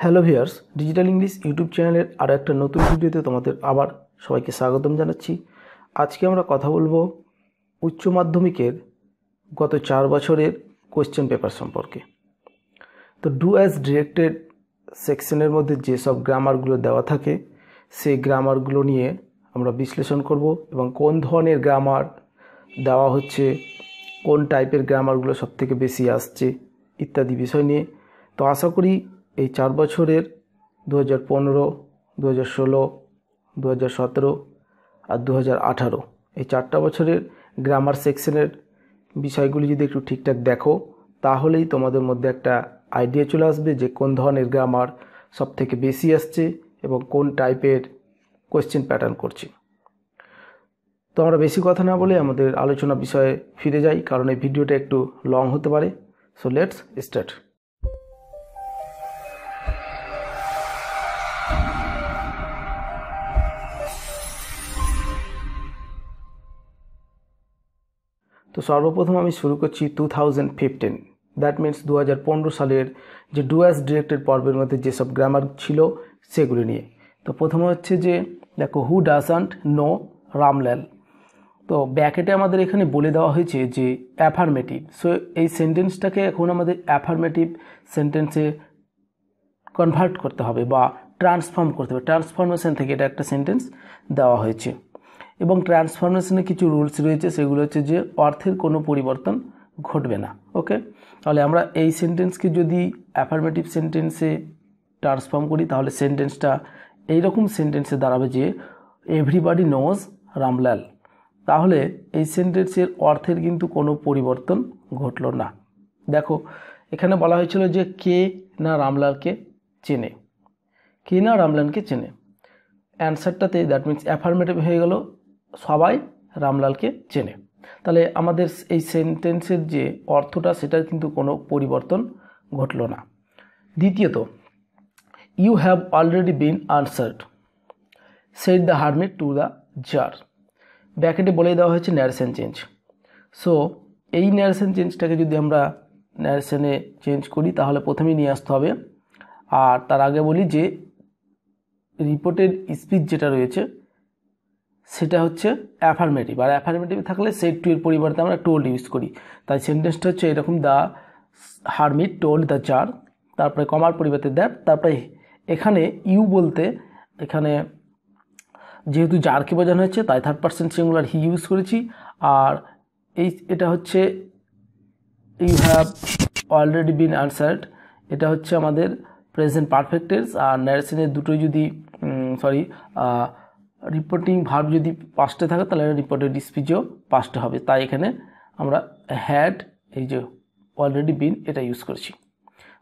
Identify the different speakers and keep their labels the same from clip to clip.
Speaker 1: Hello viewers digital English YouTube চ্যানেলের আরও একটা নতুন ভিডিওতে তোমাদের আবার সবাইকে স্বাগতম জানাচ্ছি আজকে আমরা কথা বলবো উচ্চ মাধ্যমিকের গত চার বছরের কোয়েশ্চেন পেপার সম্পর্কে তো ডু অ্যাজ ডিরেক্টেড সেকশনের মধ্যে যেসব গ্রামারগুলো দেওয়া থাকে সেই গ্রামারগুলো নিয়ে আমরা বিশ্লেষণ করব এবং কোন ধরনের গ্রামার দেওয়া হচ্ছে কোন টাইপের গ্রামারগুলো সবথেকে বেশি আসছে ইত্যাদি বিষয় নিয়ে তো আশা করি এই চার বছরের দু হাজার পনেরো দু হাজার ষোলো দু হাজার সতেরো আর দু হাজার আঠারো এই চারটা বছরের গ্রামার সেকশনের বিষয়গুলি যদি একটু ঠিকঠাক দেখো তাহলেই তোমাদের মধ্যে একটা আইডিয়া চলে আসবে যে কোন ধরনের গ্রামার সব থেকে বেশি আসছে এবং কোন টাইপের কোয়েশ্চেন প্যাটার্ন করছে তো আমরা বেশি কথা না বলে আমাদের আলোচনা বিষয়ে ফিরে যাই কারণ এই ভিডিওটা একটু লং হতে পারে সো লেটস স্টার্ট তো সর্বপ্রথম আমি শুরু করছি two thousand fifteen that means দু হাজার পনেরো সালের যে ডুয়াস ডিরেক্টেড পর্বের মধ্যে যেসব গ্রামার ছিল সেগুলি নিয়ে তো প্রথমে হচ্ছে যে দেখো হু ডাসান্ট নো রামলাল তো ব্যাকেটে আমাদের এখানে বলে দেওয়া হয়েছে যে অ্যাফার্মেটিভ সো এই সেন্টেন্সটাকে এখন আমাদের অ্যাফার্মেটিভ সেন্টেন্সে কনভার্ট করতে হবে বা ট্রান্সফর্ম করতে হবে ট্রান্সফরমেশন থেকে এটা একটা সেন্টেন্স দেওয়া হয়েছে এবং ট্রান্সফরমেশনে কিছু রুলস রয়েছে সেগুলো হচ্ছে যে অর্থের কোনো পরিবর্তন ঘটবে না ওকে তাহলে আমরা এই সেন্টেন্সকে যদি অ্যাফার্মেটিভ সেন্টেন্সে ট্রান্সফর্ম করি তাহলে সেন্টেন্সটা এইরকম সেন্টেন্সে দাঁড়াবে যে এভরিবাডি নোজ রামলাল তাহলে এই সেন্টেন্সের অর্থের কিন্তু কোনো পরিবর্তন ঘটল না দেখো এখানে বলা হয়েছিল যে কে না রামলালকে চেনে কে না রামলালকে চেনে অ্যান্সারটাতে দ্যাট মিনস অ্যাফার্মেটিভ হয়ে গেল সবাই রামলালকে চেনে তাহলে আমাদের এই সেন্টেন্সের যে অর্থটা সেটার কিন্তু কোনো পরিবর্তন ঘটল না দ্বিতীয়ত you have already been answered said the hermit to the czar ব্যাকেটে বলে দেওয়া হয়েছে ন্যারেশন চেঞ্জ সো এই ন্যারেশন চেঞ্জটাকে যদি আমরা ন্যারেশনে চেঞ্জ করি তাহলে প্রথমেই নিয়ে আসতে হবে আর তার আগে বলি যে রিপোর্টেড স্পিচ যেটা রয়েছে সেটা হচ্ছে অ্যাফার্মেটিভ আর অ্যাফার্মেটিভ থাকলে সেট টু এর পরিবর্তে আমরা টোল্ড ইউজ করি তাই সেন্টেন্সটা হচ্ছে এরকম দ্য হারমিট টোল্ড দ্য চার তারপরে কমার পরিবর্তে দ্যাট তারপরে এখানে ইউ বলতে এখানে যেহেতু জারকে বোঝানো হয়েছে তাই third person singular he use করেছি আর এই এটা হচ্ছে you have already been answered এটা হচ্ছে আমাদের প্রেজেন্ট পারফেক্টেন্স আর ন্যারেশনের দুটোই যদি সরি রিপোর্টিং ভার্ব যদি পাস্টে থাকে তাহলে রিপোর্টের ডিসপিচও পাস্টে হবে তাই এখানে আমরা হ্যাড এই যে অলরেডি বিন এটা ইউজ করছি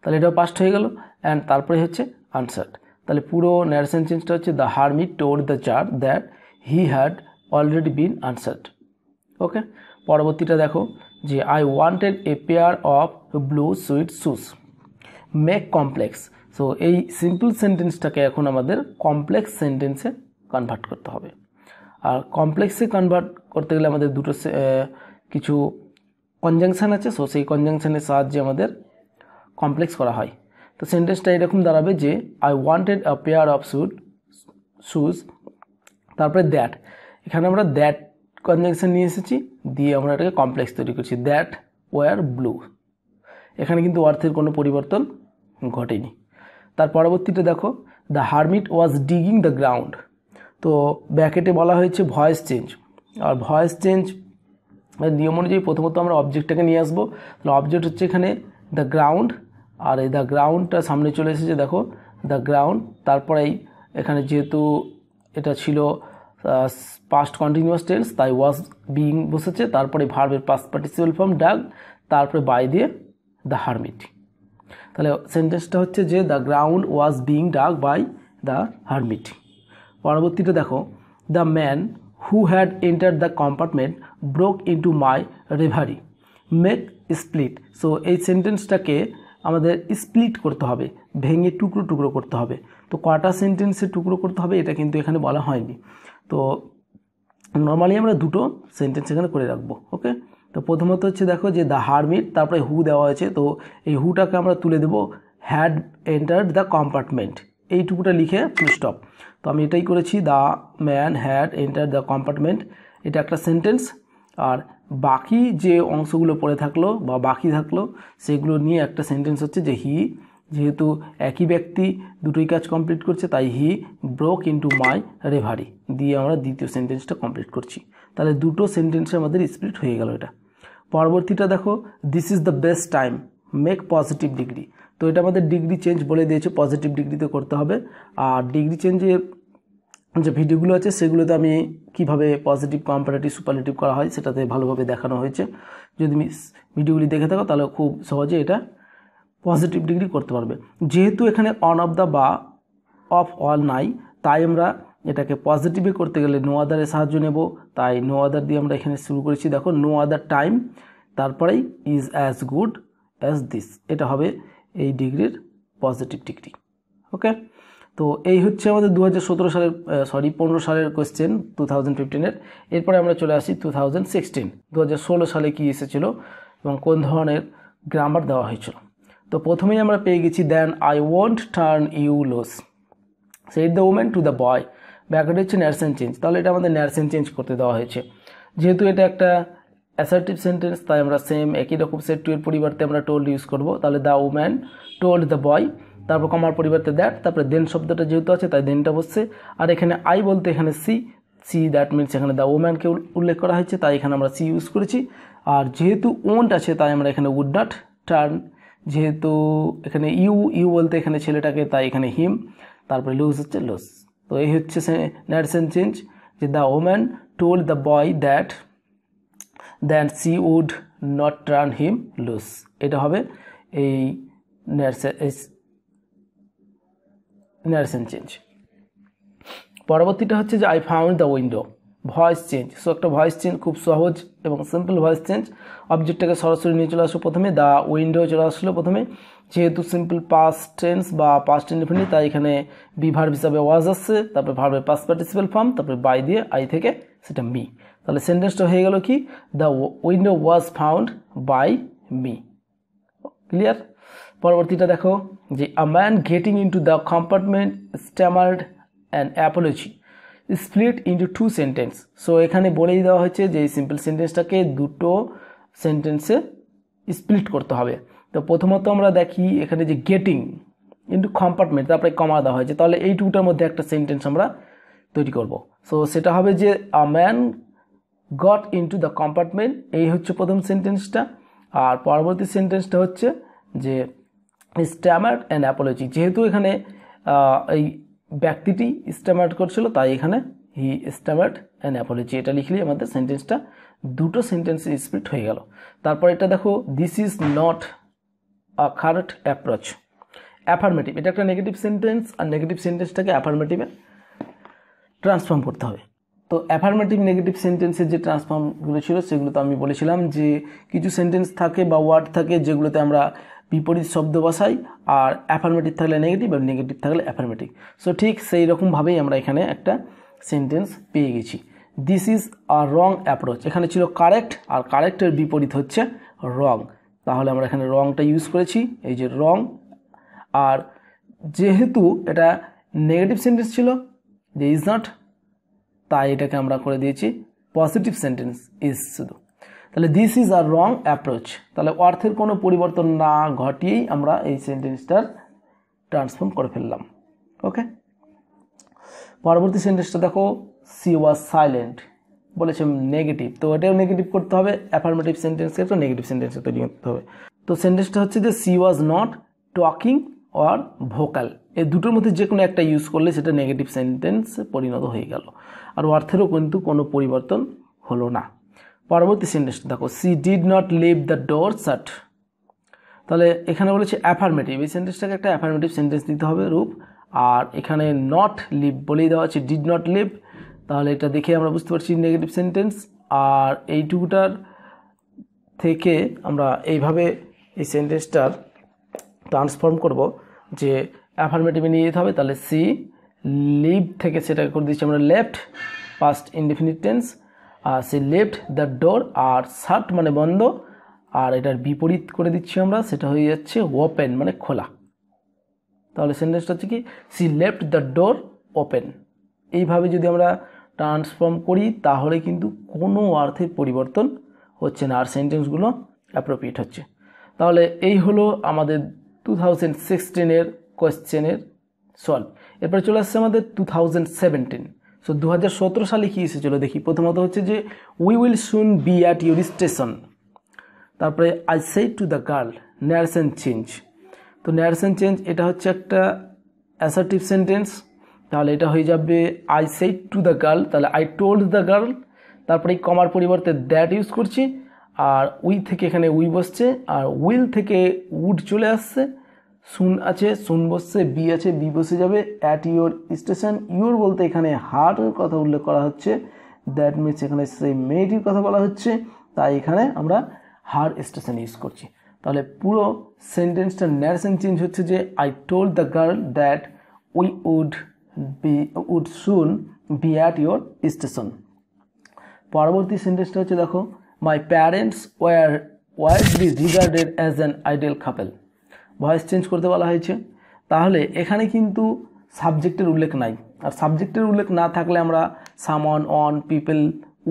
Speaker 1: তাহলে এটাও পাস্ট হয়ে গেল অ্যান্ড তারপরে হচ্ছে আনসার্ট তাহলে পুরো ন্যারেশন চেঞ্জটা হচ্ছে the হার্মি told the czar that he had already been answered okay পরবর্তীটা দেখো যে I wanted a pair of blue suede shoes make complex so এই সিম্পল সেন্টেন্সটাকে এখন আমাদের কমপ্লেক্স সেন্টেন্সে কনভার্ট করতে হবে আর কমপ্লেক্সে কনভার্ট করতে গেলে আমাদের দুটো কিছু কনজাংশান আছে সো সেই কনজাংশানের সাহায্যে আমাদের কমপ্লেক্স করা হয় তো সেন্টেন্সটা এরকম দাঁড়াবে যে I wanted a pair of suede shoes তারপরে দ্যাট এখানে আমরা দ্যাট কনজাংশন নিয়ে এসেছি দিয়ে আমরা এটাকে কমপ্লেক্স তৈরি করছি দ্যাট ওয়ার ব্লু এখানে কিন্তু অর্থের কোনো পরিবর্তন ঘটেনি তার পরবর্তীটা দেখো the hermit was digging the ground তো ব্যাকেটে বলা হয়েছে ভয়েস চেঞ্জ আর ভয়েস মানে চেঞ্জ নিয়ম অনুযায়ী প্রথমত আমরা অবজেক্টটাকে নিয়ে আসবো তাহলে অবজেক্ট হচ্ছে এখানে দ্য গ্রাউন্ড আর এই দ্য গ্রাউন্ডটা সামনে চলে এসেছে দেখো দ্য গ্রাউন্ড তারপরেই এখানে যেহেতু এটা ছিল পাস্ট কন্টিনিউয়াস টেন্স তাই ওয়াজ বিং বসেছে তারপরে ভার্বের পাস্ট পার্টিসিপেল ফর্ম ডাক তারপরে বাই দিয়ে দ্য হারমিট তাহলে সেন্টেন্সটা হচ্ছে যে the ground was being dug by the hermit পরবর্তীটা দেখো the man who had enter the compartment broke into my reverie make split so এই সেন্টেন্সটাকে আমাদের স্প্লিট করতে হবে ভেঙে টুকরো টুকরো করতে হবে তো কটা সেন্টেন্সে টুকরো করতে হবে এটা কিন্তু এখানে বলা হয়নি তো নর্মালি আমরা দুটো সেন্টেন্স এখানে করে রাখবো ওকে তো প্রথমত হচ্ছে দেখো যে দ্য হারমিট তারপরে হু দেওয়া হয়েছে তো এই হুটাকে আমরা তুলে দেব হ্যাড এন্টার দ্য কম্পার্টমেন্ট এইটুকুটা লিখে ফুল স্টপ তো আমি এটাই করেছি the man had enter the compartment এটা একটা সেন্টেন্স আর বাকি যে অংশগুলো পড়ে থাকলো বা বাকি থাকলো সেগুলো নিয়ে একটা সেন্টেন্স হচ্ছে যে হি যেহেতু একই ব্যক্তি দুটোই কাজ কমপ্লিট করছে তাই he broke into my reverie দিয়ে আমরা দ্বিতীয় সেন্টেন্সটা কমপ্লিট করছি তাহলে দুটো সেন্টেন্সের আমাদের স্প্লিট হয়ে গেল এটা পরবর্তীটা দেখো this is the best time make positive degree তো এটা আমাদের ডিগ্রি চেঞ্জ বলে দিয়েছে পজিটিভ ডিগ্রিতে করতে হবে আর ডিগ্রি চেঞ্জে যে ভিডিওগুলো আছে সেগুলোতে আমি কিভাবে পজিটিভ কম্পারেটিভ সুপারলেটিভ করা হয় সেটাতে ভালোভাবে দেখানো হয়েছে যদি ভিডিওগুলি দেখে থাকো তাহলে খুব সহজে এটা পজিটিভ ডিগ্রি করতে পারবে যেহেতু এখানে অন অফ দ্য বা অফ অল নাই তাই আমরা এটাকে পজিটিভে করতে গেলে নো আদারের সাহায্য নেব তাই নো আদার দিয়ে আমরা এখানে শুরু করেছি দেখো নো আদার টাইম তারপরেই is as good as this এটা হবে এই ডিগ্রির পজিটিভ ডিগ্রি ওকে তো এই হচ্ছে আমাদের দু সালের সরি পনেরো সালের কোয়েশ্চেন টু থাউজেন্ড ফিফটিনের এরপরে আমরা চলে আসি টু থাউজেন্ড সিক্সটিন দু সালে কী এসেছিলো এবং কোন ধরনের গ্রামার দেওয়া হয়েছিল তো প্রথমেই আমরা পেয়ে গেছি then I won't turn you loose said the woman to the boy backward হচ্ছে ন্যারসেন চেঞ্জ তাহলে এটা আমাদের ন্যারসেন চেঞ্জ করতে দেওয়া হয়েছে যেহেতু এটা একটা অ্যাসার্টিভ সেন্টেন্স তাই আমরা সেম একই রকম সেট টু এর পরিবর্তে আমরা টোল্ড ইউজ করব তাহলে the woman told the boy তারপর কমার পরিবর্তে দ্যাট তারপরে দেন শব্দটা যেহেতু আছে তাই দেনটা বসছে আর এখানে আই বলতে এখানে সি সি দ্যাট মিনস এখানে দ্য ওম্যানকে উল্লেখ করা হয়েছে তাই এখানে আমরা সি ইউজ করেছি আর যেহেতু ওন্ট আছে তাই আমরা এখানে উড নট টার্ন যেহেতু এখানে ইউ ইউ বলতে এখানে ছেলেটাকে তাই এখানে হিম তারপরে লুজ হচ্ছে লুজ তো এই হচ্ছে ন্যারেশন চেঞ্জ যে the woman told the boy that then she would not turn him loose এটা হবে এই নার্সেন চেঞ্জ পরবর্তীটা হচ্ছে যে I found the window voice change so একটা ভয়েস চেঞ্জ খুব সহজ এবং সিম্পল ভয়েস চেঞ্জ অবজেক্টটাকে সরাসরি নিয়ে চলে আসলো প্রথমে দ্য উইন্ডো চলে আসলো প্রথমে যেহেতু সিম্পল পাস্ট টেন্স বা পাস্ট ইনডিফিনিট তাই এখানে বিভার হিসাবে ওয়াজ আসছে তারপরে ভার্বের পাস পার্টিসিপাল ফর্ম তারপরে বাই দিয়ে আই থেকে সেটা মি তাহলে সেন্টেন্সটা হয়ে গেল কি the window was found by me clear পরবর্তীটা দেখো যে a man getting into the compartment stammered and apology split into two sentence so এখানে বলেই দেওয়া হয়েছে যে এই সিম্পল সেন্টেন্সটাকে দুটো সেন্টেন্সে স্প্লিট করতে হবে তো প্রথমত আমরা দেখি এখানে যে গেটিং ইন্টু কম্পার্টমেন্ট তারপরে কমা দেওয়া হয়েছে তাহলে এই টুটার মধ্যে একটা সেন্টেন্স আমরা তৈরি করব সো সেটা হবে যে a man got into the compartment এই হচ্ছে প্রথম সেন্টেন্সটা আর পরবর্তী সেন্টেন্সটা হচ্ছে যে স্ট্যামার্ট অ্যান্ড অ্যাপোলজি যেহেতু এখানে এই ব্যক্তিটি স্ট্যামার্ট করছিল তাই এখানে হি স্ট্যামার্ট অ্যান্ড অ্যাপোলজি এটা লিখলেই আমাদের সেন্টেন্সটা দুটো সেন্টেন্স স্প্লিট হয়ে গেল তারপর এটা দেখো this is not a correct approach affirmative এটা একটা নেগেটিভ সেন্টেন্স আর নেগেটিভ সেন্টেন্সটাকে অ্যাফার্মেটিভে ট্রান্সফর্ম করতে হবে তো অ্যাফার্মেটিভ নেগেটিভ সেন্টেন্সের যে ট্রান্সফর্মগুলো ছিল সেগুলো তো আমি বলেছিলাম যে কিছু সেন্টেন্স থাকে বা ওয়ার্ড থাকে যেগুলোতে আমরা বিপরীত শব্দ বসাই আর অ্যাফার্মেটিভ থাকলে নেগেটিভ আর নেগেটিভ থাকলে অ্যাফার্মেটিভ সো ঠিক সেই রকমভাবেই আমরা এখানে একটা সেন্টেন্স পেয়ে গেছি this is a wrong approach এখানে ছিল কারেক্ট আর কারেক্টের বিপরীত হচ্ছে রং তাহলে আমরা এখানে রংটা ইউজ করেছি এই যে রং আর যেহেতু এটা নেগেটিভ সেন্টেন্স ছিল যে ইজ নট তাই এটাকে আমরা করে দিয়েছি পজিটিভ সেন্টেন্স ইজ শুধু তাহলে দিস ইজ আর রং অ্যাপ্রোচ তাহলে অর্থের কোনো পরিবর্তন না ঘটিয়েই আমরা এই সেন্টেন্সটার ট্রান্সফর্ম করে ফেললাম ওকে পরবর্তী সেন্টেন্সটা দেখো সি ওয়াজ সাইলেন্ট বলেছে নেগেটিভ তো এটাও নেগেটিভ করতে হবে অ্যাফার্মেটিভ সেন্টেন্সকে তো নেগেটিভ সেন্টেন্সে তৈরি করতে হবে তো সেন্টেন্সটা হচ্ছে যে she was not talking or vocal এই দুটোর মধ্যে যে কোনো একটা ইউজ করলে সেটা নেগেটিভ সেন্টেন্স পরিণত হয়ে গেল আর অর্থেরও কিন্তু কোনো পরিবর্তন হলো না পরবর্তী সেন্টেন্স দেখো she did not leave the door shut তাহলে এখানে বলেছে অ্যাফার্মেটিভ এই সেন্টেন্সটাকে একটা অ্যাফার্মেটিভ সেন্টেন্স দিতে হবে রূপ আর এখানে নট লিভ বলেই দেওয়া আছে ডিড নট লিভ তাহলে এটা দেখে আমরা বুঝতে পারছি নেগেটিভ সেন্টেন্স আর এইটুকুটার থেকে আমরা এইভাবে এই সেন্টেন্সটার ট্রান্সফর্ম করব যে অ্যাফার্মেটিভে নিয়ে যেতে হবে তাহলে সি লিভ থেকে সেটা করে দিচ্ছি আমরা লেফট পাস্ট ইনডিফিনিট টেন্স আর সে লেফট দ্য ডোর আর শার্ট মানে বন্ধ আর এটার বিপরীত করে দিচ্ছি আমরা সেটা হয়ে যাচ্ছে ওপেন মানে খোলা তাহলে সেন্টেন্সটা হচ্ছে কি she left the door open এইভাবে যদি আমরা ট্রান্সফর্ম করি তাহলে কিন্তু কোনো অর্থের পরিবর্তন হচ্ছে না আর সেন্টেন্সগুলো অ্যাপ্রোপ্রিয়েট হচ্ছে তাহলে এই হলো আমাদের টু থাউজেন্ড সিক্সটিনের কোয়েশ্চেনের সলভ এরপরে চলে আসছে আমাদের টু থাউজেন্ড সেভেন্টিন সো দু সালে কী এসেছিলো দেখি প্রথমত হচ্ছে যে we will soon be at your station তারপরে I said to the girl narration change তো ন্যারস অ্যান্ড চেঞ্জ এটা হচ্ছে একটা অ্যাসার্টিভ সেন্টেন্স তাহলে এটা হয়ে যাবে I said to the girl তাহলে আই টোল্ড দ্য গার্ল তারপরে এই কমার পরিবর্তে দ্যাট ইউজ করছি আর উই থেকে এখানে উই বসছে আর উইল থেকে উড চলে আসছে শুন আছে শুন বসছে বি আছে বি বসে যাবে অ্যাট ইউর স্টেশন ইউর বলতে এখানে হার্টের কথা উল্লেখ করা হচ্ছে দ্যাট মিনস এখানে সেই মেয়েটির কথা বলা হচ্ছে তাই এখানে আমরা হার স্টেশন ইউজ করছি তাহলে পুরো সেন্টেন্সটা ন্যারেশন চেঞ্জ হচ্ছে যে I told the girl that we would be would soon be at your station পরবর্তী সেন্টেন্সটা হচ্ছে দেখো my parents were widely regarded as an ideal couple voice change করতে বলা হয়েছে তাহলে এখানে কিন্তু সাবজেক্টের উল্লেখ নাই আর সাবজেক্টের উল্লেখ না থাকলে আমরা সামন অন পিপল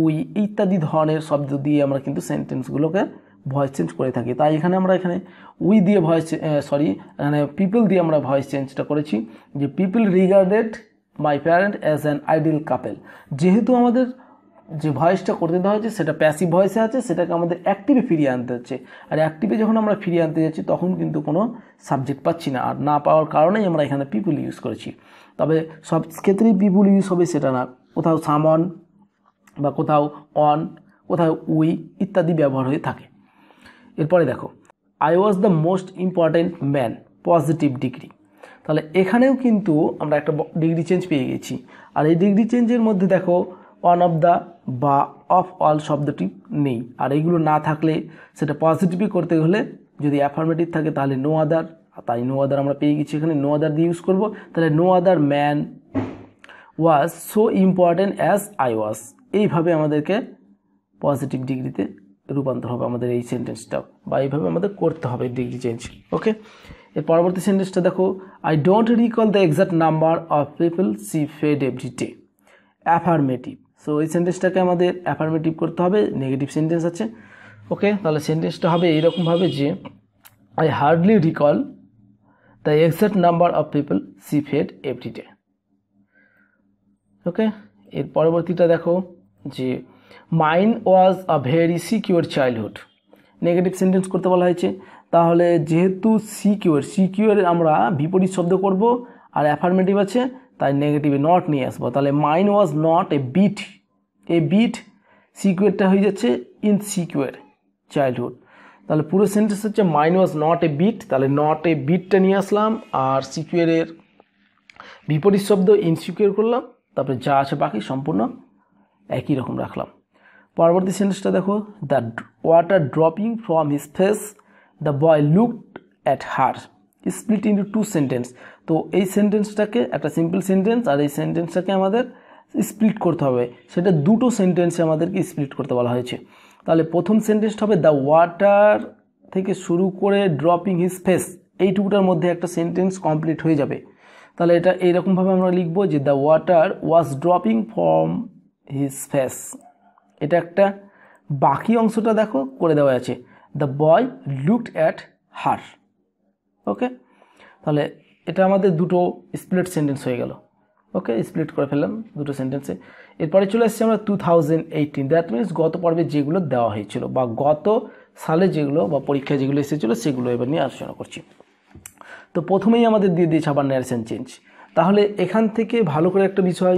Speaker 1: উই ইত্যাদি ধরনের শব্দ দিয়ে আমরা কিন্তু সেন্টেন্সগুলোকে ভয়েস চেঞ্জ করে থাকি তাই এখানে আমরা এখানে উই দিয়ে ভয়েস সরি এখানে পিপল দিয়ে আমরা ভয়েস চেঞ্জটা করেছি যে people regarded my parent as an ideal couple যেহেতু আমাদের যে ভয়েসটা করে দেওয়া হয়েছে সেটা প্যাসিভ ভয়েসে আছে সেটাকে আমাদের অ্যাক্টিভে ফিরিয়ে আনতে হচ্ছে আর অ্যাক্টিভে যখন আমরা ফিরিয়ে আনতে যাচ্ছি তখন কিন্তু কোনো সাবজেক্ট পাচ্ছি না আর না পাওয়ার কারণেই আমরা এখানে পিপুল ইউজ করেছি তবে সব ক্ষেত্রেই পিপুল ইউজ হবে সেটা না কোথাও সামন বা কোথাও অন কোথাও উই ইত্যাদি ব্যবহার হয়ে থাকে এরপরে দেখো I was the most important man positive degree তাহলে এখানেও কিন্তু আমরা একটা ডিগ্রি চেঞ্জ পেয়ে গেছি আর এই ডিগ্রি চেঞ্জের মধ্যে দেখো অন অফ দ্য বা অফ অল শব্দটি নেই আর এইগুলো না থাকলে সেটা পজিটিভই করতে হলে যদি অ্যাফার্মেটিভ থাকে তাহলে নো আদার তাই নো আদার আমরা পেয়ে গেছি এখানে নো আদার দিয়ে ইউজ করবো তাহলে no other man was so important as I was এইভাবে আমাদেরকে পজিটিভ ডিগ্রিতে রূপান্তর হবে আমাদের এই সেন্টেন্সটাও বা এইভাবে আমাদের করতে হবে ডিগ্রি চেঞ্জ ওকে এর পরবর্তী সেন্টেন্সটা দেখো I don't recall the exact number of people she fed every day affirmative so এই সেন্টেন্সটাকে আমাদের অ্যাফার্মেটিভ করতে হবে নেগেটিভ সেন্টেন্স আছে ওকে তাহলে সেন্টেন্সটা হবে এইরকমভাবে যে I hardly recall the exact number of people she fed every day okay এর পরবর্তীটা দেখো যে mine was a very secure childhood negative sentence করতে বলা হয়েছে তাহলে যেহেতু সিকিউর সিকিউর আমরা বিপরীত শব্দ করব আর অ্যাফার্মেটিভ আছে তাই নেগেটিভে নট নিয়ে আসবো তাহলে mine was not a bit a bit সিকিউরটা হয়ে যাচ্ছে ইন সিকুয়ের চাইল্ডহুড তাহলে পুরো সেন্টেন্স হচ্ছে mine was not a bit তাহলে নট এ বিটটা নিয়ে আসলাম আর সিকিউরের বিপরীত শব্দ ইনসিকিউর করলাম তারপরে যা আছে বাকি সম্পূর্ণ একই রকম রাখলাম পরবর্তী সেন্টেন্সটা দেখো the water dropping from his face the boy looked at her split into two sentence তো এই সেন্টেন্সটাকে একটা সিম্পল সেন্টেন্স আর এই সেন্টেন্সটাকে আমাদের স্প্লিট করতে হবে সেটা দুটো সেন্টেন্সে আমাদেরকে স্প্লিট করতে বলা হয়েছে তাহলে প্রথম সেন্টেন্সটা হবে দ্য ওয়াটার থেকে শুরু করে ড্রপিং হিজ ফেস এইটুকুটার মধ্যে একটা সেন্টেন্স কমপ্লিট হয়ে যাবে তাহলে এটা এইরকমভাবে আমরা লিখব যে the water was dropping from his face এটা একটা বাকি অংশটা দেখো করে দেওয়া আছে the boy looked at her okay তাহলে এটা আমাদের দুটো স্প্লিট সেন্টেন্স হয়ে গেল ওকে স্প্লিট করে ফেললাম দুটো সেন্টেন্সে এরপরে চলে এসেছি আমরা two thousand eighteen that means গত পর্বে যেগুলো দেওয়া হয়েছিল বা গত সালে যেগুলো বা পরীক্ষা যেগুলো এসেছিলো সেগুলো এবার নিয়ে আলোচনা করছি তো প্রথমেই আমাদের দিয়ে দিয়েছে আবার ন্যারেশন চেঞ্জ তাহলে এখান থেকে ভালো করে একটা বিষয়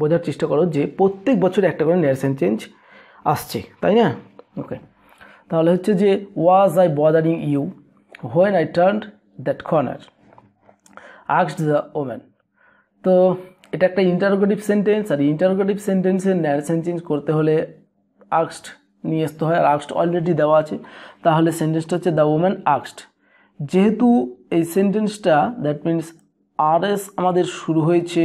Speaker 1: বোঝার চেষ্টা করো যে প্রত্যেক বছর একটা করে ন্যারেশন চেঞ্জ আসছে তাই না ওকে তাহলে হচ্ছে যে was I bothering you when I turn that corner asked the woman তো এটা একটা ইন্টারোগেটিভ সেন্টেন্স আর ইন্টারোগেটিভ সেন্টেন্সের ন্যারেশন চেঞ্জ করতে হলে আক্সড নিয়ে আসতে হয় আর আক্সড অলরেডি দেওয়া আছে তাহলে সেন্টেন্সটা হচ্ছে দ্য ওম্যান আক্সড যেহেতু এই সেন্টেন্সটা দ্যাট মিনস আর এস আমাদের শুরু হয়েছে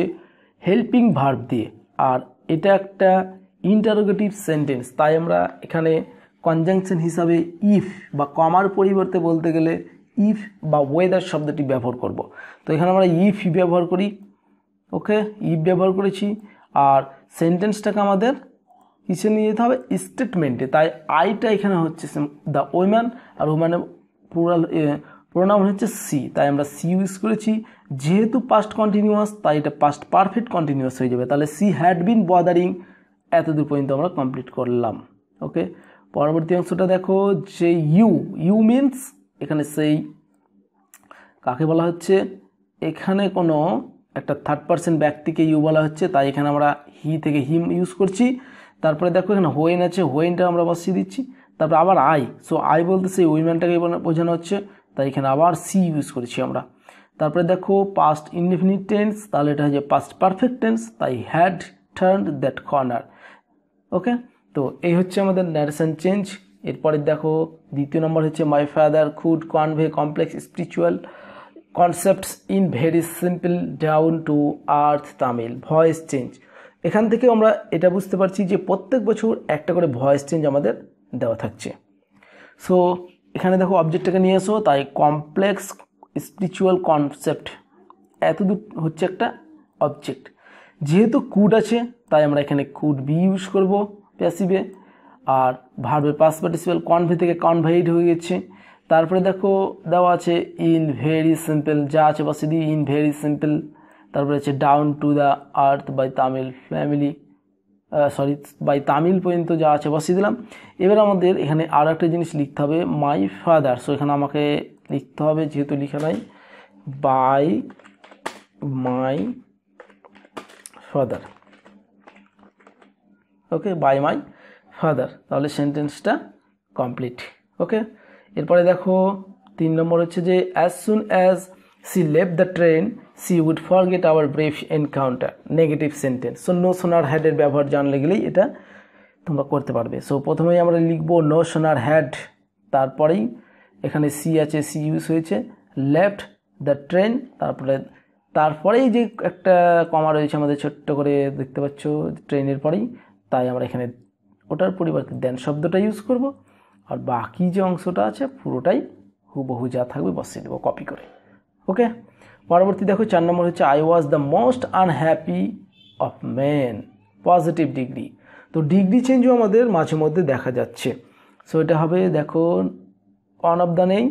Speaker 1: হেল্পিং ভার্ব দিয়ে আর এটা একটা ইন্টারোগেটিভ সেন্টেন্স তাই আমরা এখানে কনজাংশন হিসাবে ইফ বা কমার পরিবর্তে বলতে গেলে ইফ বা ওয়েদার শব্দটি ব্যবহার করব। তো এখানে আমরা ইফ ব্যবহার করি ওকে ইফ ব্যবহার করেছি আর সেন্টেন্সটাকে আমাদের কিসে নিয়ে যেতে হবে স্টেটমেন্টে তাই আইটা এখানে হচ্ছে দ্য ওম্যান আর ওম্যানের পুরাল প্রোনাউন হচ্ছে সি তাই আমরা সি ইউজ করেছি যেহেতু পাস্ট কন্টিনিউয়াস তাই এটা পাস্ট পারফেক্ট কন্টিনিউয়াস হয়ে যাবে তাহলে সি হ্যাড বিন বদারিং এতদূর পর্যন্ত আমরা কমপ্লিট করলাম ওকে পরবর্তী অংশটা দেখো যে ইউ ইউ মিনস এখানে সেই কাকে বলা হচ্ছে এখানে কোনো একটা থার্ড পার্সেন্ট ব্যক্তিকে ইউ বলা হচ্ছে তাই এখানে আমরা হি থেকে হিম ইউজ করছি তারপরে দেখো এখানে হোয়েন আছে হোয়েনটা আমরা বসিয়ে দিচ্ছি তারপরে আবার আই সো আই বলতে সেই উইম্যানটাকে বোঝানো হচ্ছে তাই এখানে আবার সি ইউজ করেছি আমরা তারপরে দেখো পাস্ট ইনডিফিনিট টেন্স তাহলে এটা হচ্ছে পাস্ট পারফেক্ট টেন্স তাই had turn that corner okay তো এই হচ্ছে আমাদের ন্যারেশন চেঞ্জ এরপরে দেখো দ্বিতীয় নম্বর হচ্ছে my father could convey complex spiritual concepts in very simple down to earth Tamil voice change এখান থেকে আমরা এটা বুঝতে পারছি যে প্রত্যেক বছর একটা করে ভয়েস চেঞ্জ আমাদের দেওয়া থাকছে সো এখানে দেখো অবজেক্টটাকে নিয়ে এসো তাই কমপ্লেক্স স্পিরিচুয়াল কনসেপ্ট এত দূর হচ্ছে একটা অবজেক্ট যেহেতু কুড আছে তাই আমরা এখানে কুড বি ইউজ করবো প্যাসিভে আর ভার্বের পাস পার্টিসিপাল কনভে থেকে কনভেইড হয়ে গেছে তারপরে দেখো দেওয়া আছে ইন ভেরি সিম্পল যা আছে বা সিদি ইন ভেরি সিম্পল তারপরে আছে down to the earth by Tamil family sorry by Tamil পর্যন্ত যা আছে বসিয়ে দিলাম এবার আমাদের এখানে আর একটা জিনিস লিখতে হবে মাই ফাদার সো এখানে আমাকে লিখতে হবে যেহেতু লিখে নাই by my father okay by my father তাহলে সেন্টেন্সটা কমপ্লিট ওকে এরপরে দেখো তিন নম্বর হচ্ছে যে অ্যাজ সুন অ্যাজ সি লেভ the train she would get our brief encounter negative sentence so no sooner হ্যাডের ব্যবহার জানলে গেলেই এটা তোমরা করতে পারবে সো প্রথমেই আমরা লিখবো নো সোনার হ্যাড তারপরেই এখানে সি আছে সি ইউজ হয়েছে লেফট দ্য ট্রেন তারপরে তারপরেই যে একটা কমা রয়েছে আমাদের ছোট্ট করে দেখতে পাচ্ছ ট্রেনের পরেই তাই আমরা এখানে ওটার পরিবর্তে দেন শব্দটা ইউজ করব আর বাকি যে অংশটা আছে পুরোটাই হুবহু যা থাকবে বসিয়ে দেবো কপি করে ওকে পরবর্তী দেখো চার নম্বর হচ্ছে I was the most unhappy of man positive degree তো ডিগ্রি চেঞ্জও আমাদের মাঝে মধ্যে দেখা যাচ্ছে সো এটা হবে দেখো অন অফ দ্য নেই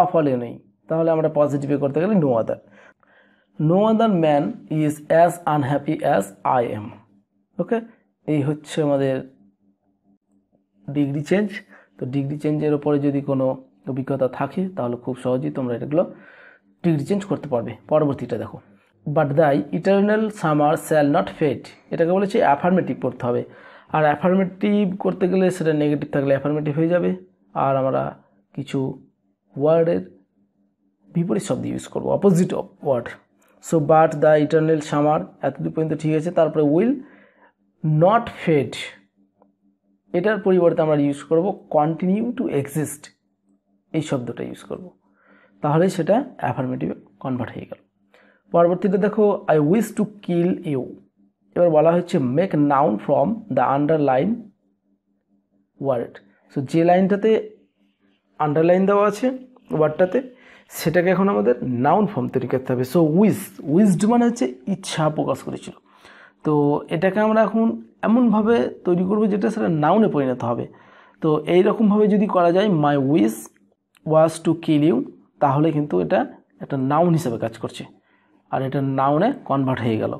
Speaker 1: অফ অলে নেই তাহলে আমরা পজিটিভে করতে গেলে no other no other man is as unhappy as I am okay এই হচ্ছে আমাদের ডিগ্রি চেঞ্জ তো ডিগ্রি চেঞ্জের ওপরে যদি কোনো অভিজ্ঞতা থাকে তাহলে খুব সহজেই তোমরা এটাগুলো ডিগ্রি চেঞ্জ করতে পারবে পরবর্তীটা দেখো but thy eternal summer shall not fade এটাকে বলেছে অ্যাফার্মেটিভ করতে হবে আর অ্যাফার্মেটিভ করতে গেলে সেটা নেগেটিভ থাকলে অ্যাফার্মেটিভ হয়ে যাবে আর আমরা কিছু ওয়ার্ডের বিপরীত শব্দ ইউজ করবো opposite of word so but the eternal summer এতদূর পর্যন্ত ঠিক আছে তারপরে উইল নট ফেড এটার পরিবর্তে আমরা ইউজ করব কন্টিনিউ টু এক্সিস্ট এই শব্দটা ইউজ করব তাহলে সেটা অ্যাফার্মেটিভে কনভার্ট হয়ে গেল পরবর্তীতে দেখো I wish to kill you এবার বলা হচ্ছে make noun from the underline word so যে লাইনটাতে আন্ডারলাইন দেওয়া আছে ওয়ার্ডটাতে সেটাকে এখন আমাদের নাউন ফর্ম তৈরি করতে হবে সো উইস উইসড মানে হচ্ছে ইচ্ছা প্রকাশ করেছিল তো এটাকে আমরা এখন এমনভাবে তৈরি করব যেটা সেটা নাউনে পরিণত হবে তো এই রকমভাবে যদি করা যায় মাই উইস ওয়াজ টু কিল ইউ তাহলে কিন্তু এটা একটা নাউন হিসেবে কাজ করছে আর এটা নাউনে কনভার্ট হয়ে গেল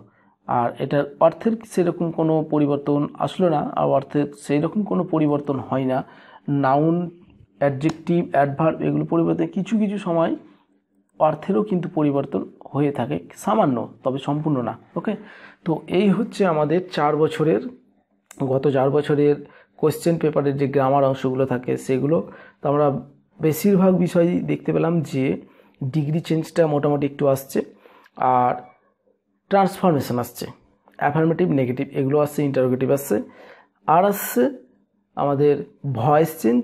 Speaker 1: আর এটার অর্থের সেরকম কোনো পরিবর্তন আসলো না আর অর্থের সেই রকম কোনো পরিবর্তন হয় না নাউন অ্যাডজেক্টিভ অ্যাডভার্ব এগুলো পরিবর্তে কিছু কিছু সময় অর্থেরও কিন্তু পরিবর্তন হয়ে থাকে সামান্য তবে সম্পূর্ণ না ওকে তো এই হচ্ছে আমাদের চার বছরের গত চার বছরের কোয়েশ্চেন পেপারের যে গ্রামার অংশগুলো থাকে সেগুলো তো আমরা বেশিরভাগ বিষয় দেখতে পেলাম যে ডিগ্রি চেঞ্জটা মোটামুটি একটু আসছে আর ট্রান্সফরমেশন আসছে অ্যাফার্মেটিভ নেগেটিভ এগুলো আসছে ইন্টারোগেটিভ আসছে আর আসছে আমাদের ভয়েস চেঞ্জ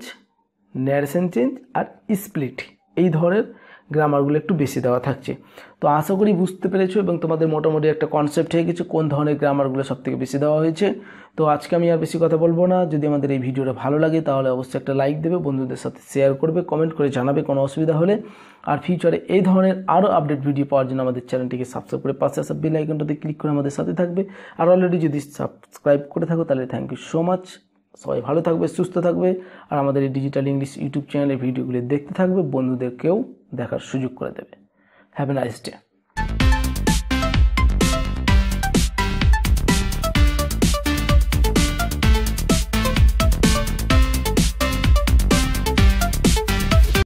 Speaker 1: ন্যারেশন চেঞ্জ আর স্প্লিট এই ধরনের গ্রামারগুলো একটু বেশি দেওয়া থাকছে তো আশা করি বুঝতে পেরেছো এবং তোমাদের মোটামুটি একটা কনসেপ্ট হয়ে গেছে কোন ধরনের গ্রামারগুলো সবথেকে বেশি দেওয়া হয়েছে তো আজকে আমি আর বেশি কথা বলবো না যদি আমাদের এই ভিডিওটা ভালো লাগে তাহলে অবশ্যই একটা লাইক দেবে বন্ধুদের সাথে শেয়ার করবে কমেন্ট করে জানাবে কোনো অসুবিধা হলে আর ফিউচারে এই ধরনের আরও আপডেট ভিডিও পাওয়ার জন্য আমাদের চ্যানেলটিকে সাবস্ক্রাইব করে পাশে আসা বেল আইকনটাতে ক্লিক করে আমাদের সাথে থাকবে আর অলরেডি যদি সাবস্ক্রাইব করে থাকো তাহলে থ্যাংক ইউ সো মাচ সবাই ভালো থাকবে সুস্থ থাকবে আর আমাদের এই ডিজিটাল ইংলিশ ইউটিউব চ্যানেলের ভিডিওগুলি দেখতে থাকবে বন্ধুদেরকেও দেখার সুযোগ করে দেবে হ্যাভ এ নাইস ডে